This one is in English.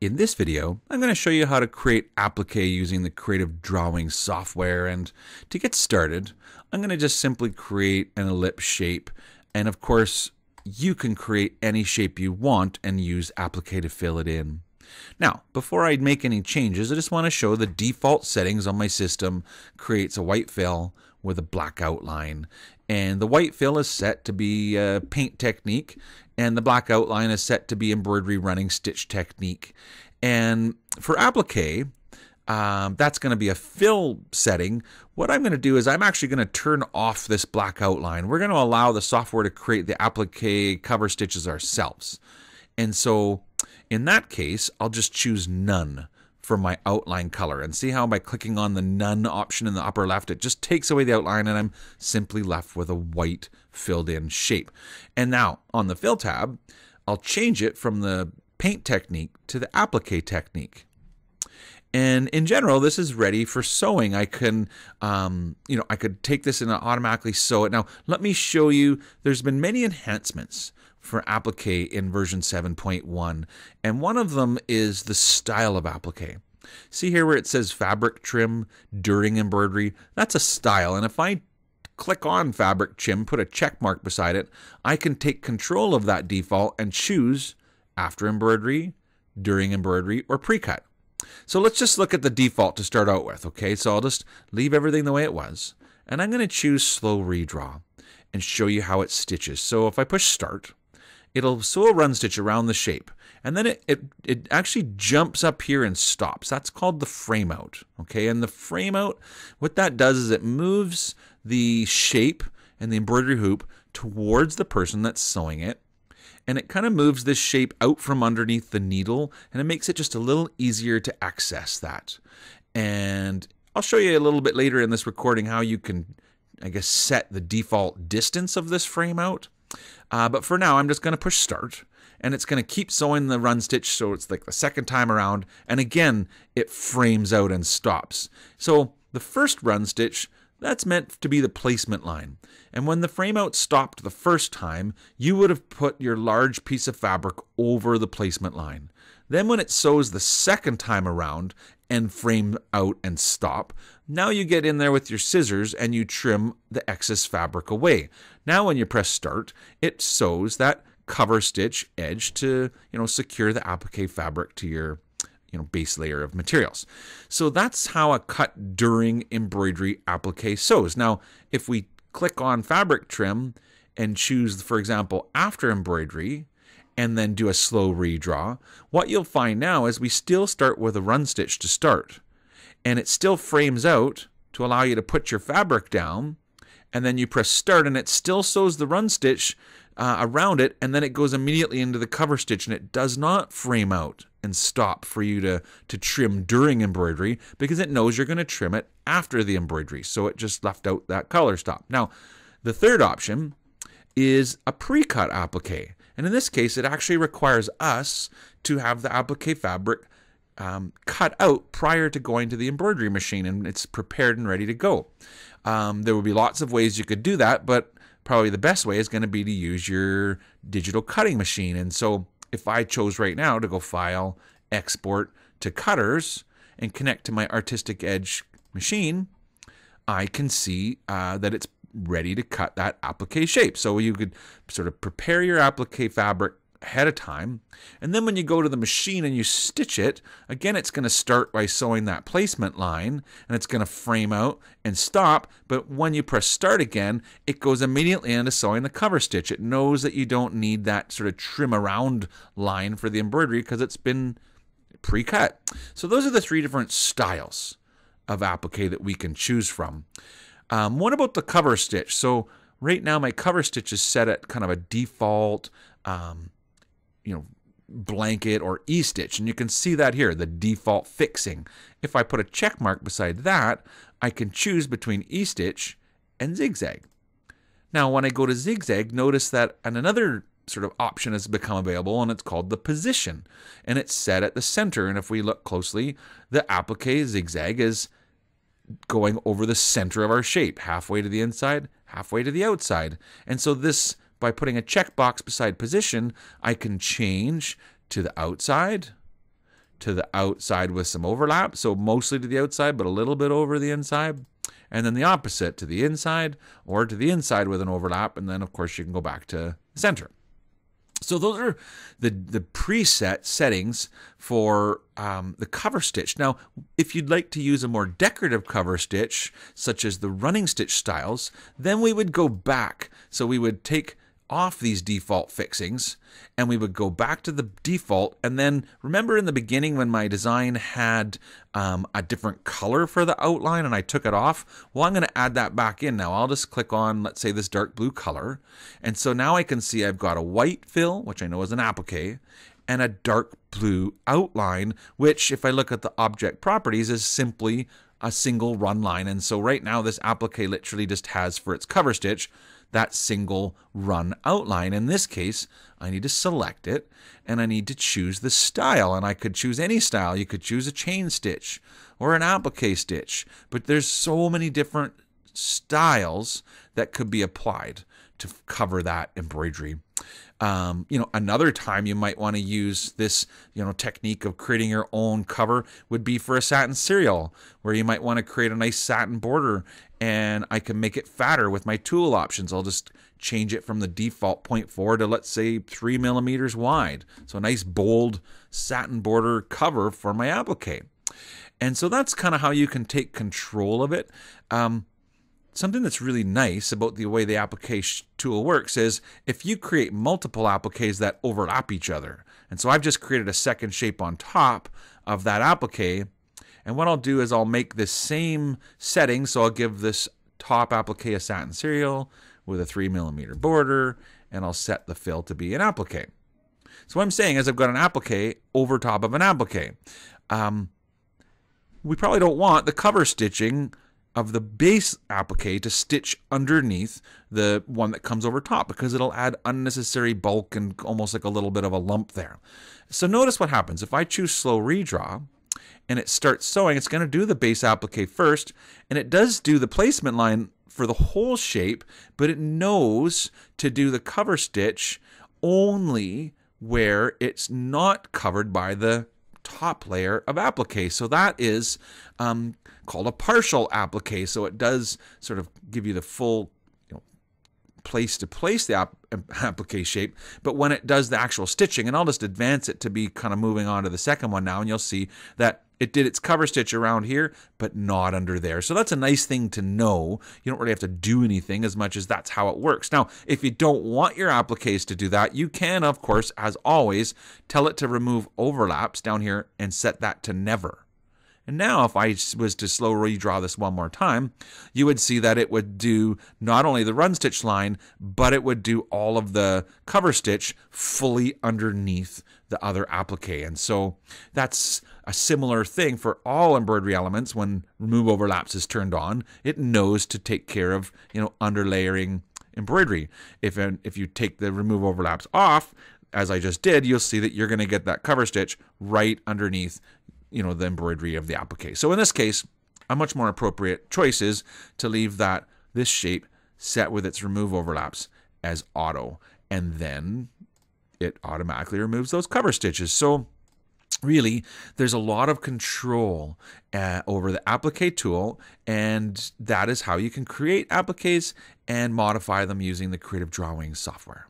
In this video, I'm going to show you how to create applique using the Creative Drawing software and to get started, I'm going to just simply create an ellipse shape and of course you can create any shape you want and use applique to fill it in. Now, before I make any changes, I just want to show the default settings on my system creates a white fill with a black outline. And the white fill is set to be a paint technique, and the black outline is set to be embroidery running stitch technique. And for applique, um, that's going to be a fill setting. What I'm going to do is I'm actually going to turn off this black outline. We're going to allow the software to create the applique cover stitches ourselves. And so in that case, I'll just choose none for my outline color. And see how by clicking on the none option in the upper left, it just takes away the outline and I'm simply left with a white filled in shape. And now on the fill tab, I'll change it from the paint technique to the applique technique. And in general, this is ready for sewing. I can, um, you know, I could take this and automatically sew it. Now, let me show you, there's been many enhancements for applique in version 7.1, and one of them is the style of applique. See here where it says fabric trim during embroidery? That's a style, and if I click on fabric trim, put a check mark beside it, I can take control of that default and choose after embroidery, during embroidery, or pre-cut. So let's just look at the default to start out with, okay? So I'll just leave everything the way it was, and I'm gonna choose slow redraw and show you how it stitches. So if I push start, it'll sew a run stitch around the shape. And then it, it, it actually jumps up here and stops. That's called the frame out. Okay, and the frame out, what that does is it moves the shape and the embroidery hoop towards the person that's sewing it. And it kind of moves this shape out from underneath the needle and it makes it just a little easier to access that. And I'll show you a little bit later in this recording how you can, I guess, set the default distance of this frame out. Uh, but for now, I'm just going to push start and it's going to keep sewing the run stitch. So it's like the second time around. And again, it frames out and stops. So the first run stitch, that's meant to be the placement line. And when the frame out stopped the first time, you would have put your large piece of fabric over the placement line. Then when it sews the second time around and frame out and stop, now you get in there with your scissors and you trim the excess fabric away. Now when you press start, it sews that cover stitch edge to, you know, secure the applique fabric to your you know, base layer of materials. So that's how a cut during embroidery applique sews. Now, if we click on fabric trim and choose, for example, after embroidery, and then do a slow redraw, what you'll find now is we still start with a run stitch to start and it still frames out to allow you to put your fabric down and then you press start and it still sews the run stitch uh, around it and then it goes immediately into the cover stitch and it does not frame out and stop for you to to trim during embroidery because it knows you're going to trim it after the embroidery so it just left out that color stop now the third option is a pre-cut applique and in this case it actually requires us to have the applique fabric um, cut out prior to going to the embroidery machine and it's prepared and ready to go. Um, there would be lots of ways you could do that, but probably the best way is going to be to use your digital cutting machine. And so if I chose right now to go file, export to cutters, and connect to my Artistic Edge machine, I can see uh, that it's ready to cut that applique shape. So you could sort of prepare your applique fabric, ahead of time. And then when you go to the machine and you stitch it, again, it's going to start by sewing that placement line and it's going to frame out and stop. But when you press start again, it goes immediately into sewing the cover stitch. It knows that you don't need that sort of trim around line for the embroidery because it's been pre-cut. So those are the three different styles of applique that we can choose from. Um, what about the cover stitch? So right now my cover stitch is set at kind of a default um, you know, blanket or e-stitch. And you can see that here, the default fixing. If I put a check mark beside that, I can choose between e-stitch and zigzag. Now, when I go to zigzag, notice that another sort of option has become available and it's called the position. And it's set at the center. And if we look closely, the applique zigzag is going over the center of our shape, halfway to the inside, halfway to the outside. And so this by putting a checkbox beside position, I can change to the outside, to the outside with some overlap, so mostly to the outside, but a little bit over the inside, and then the opposite to the inside or to the inside with an overlap, and then of course you can go back to center. So those are the, the preset settings for um, the cover stitch. Now, if you'd like to use a more decorative cover stitch, such as the running stitch styles, then we would go back. So we would take off these default fixings and we would go back to the default. And then remember in the beginning when my design had um, a different color for the outline and I took it off? Well, I'm going to add that back in now. I'll just click on, let's say, this dark blue color. And so now I can see I've got a white fill, which I know is an applique, and a dark blue outline, which if I look at the object properties is simply a single run line. And so right now this applique literally just has for its cover stitch that single run outline. In this case, I need to select it and I need to choose the style. And I could choose any style. You could choose a chain stitch or an applique stitch, but there's so many different styles that could be applied to cover that embroidery um, you know, another time you might want to use this, you know, technique of creating your own cover would be for a satin serial, where you might want to create a nice satin border and I can make it fatter with my tool options. I'll just change it from the default 0.4 to let's say three millimeters wide. So a nice bold satin border cover for my applique. And so that's kind of how you can take control of it. Um, Something that's really nice about the way the application tool works is if you create multiple appliques that overlap each other. And so I've just created a second shape on top of that applique. And what I'll do is I'll make this same setting. So I'll give this top applique a satin serial with a three millimeter border, and I'll set the fill to be an applique. So what I'm saying is I've got an applique over top of an applique. Um, we probably don't want the cover stitching of the base applique to stitch underneath the one that comes over top because it'll add unnecessary bulk and almost like a little bit of a lump there. So notice what happens. If I choose slow redraw and it starts sewing, it's going to do the base applique first and it does do the placement line for the whole shape, but it knows to do the cover stitch only where it's not covered by the top layer of applique. So that is um, called a partial applique. So it does sort of give you the full place to place the um, applique shape, but when it does the actual stitching, and I'll just advance it to be kind of moving on to the second one now, and you'll see that it did its cover stitch around here, but not under there. So that's a nice thing to know. You don't really have to do anything as much as that's how it works. Now, if you don't want your appliques to do that, you can, of course, as always, tell it to remove overlaps down here and set that to never. And now if I was to slow redraw this one more time, you would see that it would do not only the run stitch line, but it would do all of the cover stitch fully underneath the other applique. And so that's a similar thing for all embroidery elements when remove overlaps is turned on. It knows to take care of, you know, underlayering embroidery. If, if you take the remove overlaps off, as I just did, you'll see that you're going to get that cover stitch right underneath you know, the embroidery of the applique. So in this case, a much more appropriate choice is to leave that, this shape, set with its remove overlaps as auto. And then it automatically removes those cover stitches. So really, there's a lot of control uh, over the applique tool, and that is how you can create appliques and modify them using the Creative Drawing software.